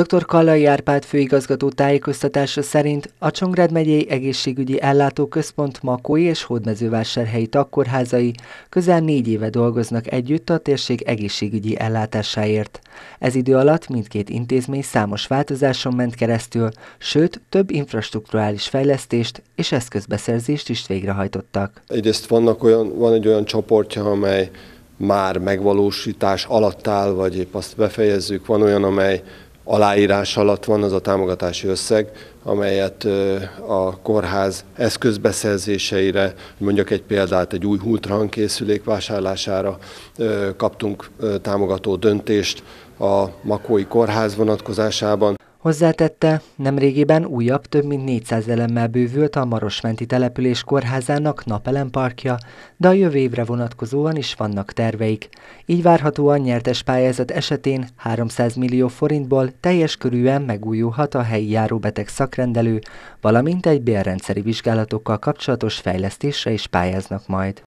Dr. Kallai Árpád főigazgató tájékoztatása szerint a Csongrád megyei egészségügyi ellátóközpont Makói és Hódmezővásárhelyi takkorházai közel négy éve dolgoznak együtt a térség egészségügyi ellátásáért. Ez idő alatt mindkét intézmény számos változáson ment keresztül, sőt több infrastruktúrális fejlesztést és eszközbeszerzést is végrehajtottak. Egyrészt vannak olyan, van egy olyan csoportja, amely már megvalósítás alatt áll, vagy épp azt befejezzük. Van olyan, amely aláírás alatt van az a támogatási összeg, amelyet a kórház eszközbeszerzéseire, mondjak egy példát, egy új készülék vásárlására kaptunk támogató döntést a Makói Kórház vonatkozásában. Hozzátette, nemrégiben újabb több mint 400 elemmel bővült a Marosmenti település kórházának napelemparkja, de a jövő évre vonatkozóan is vannak terveik. Így várhatóan nyertes pályázat esetén 300 millió forintból teljes körűen megújulhat a helyi járóbeteg szakrendelő, valamint egy bélrendszeri vizsgálatokkal kapcsolatos fejlesztésre is pályáznak majd.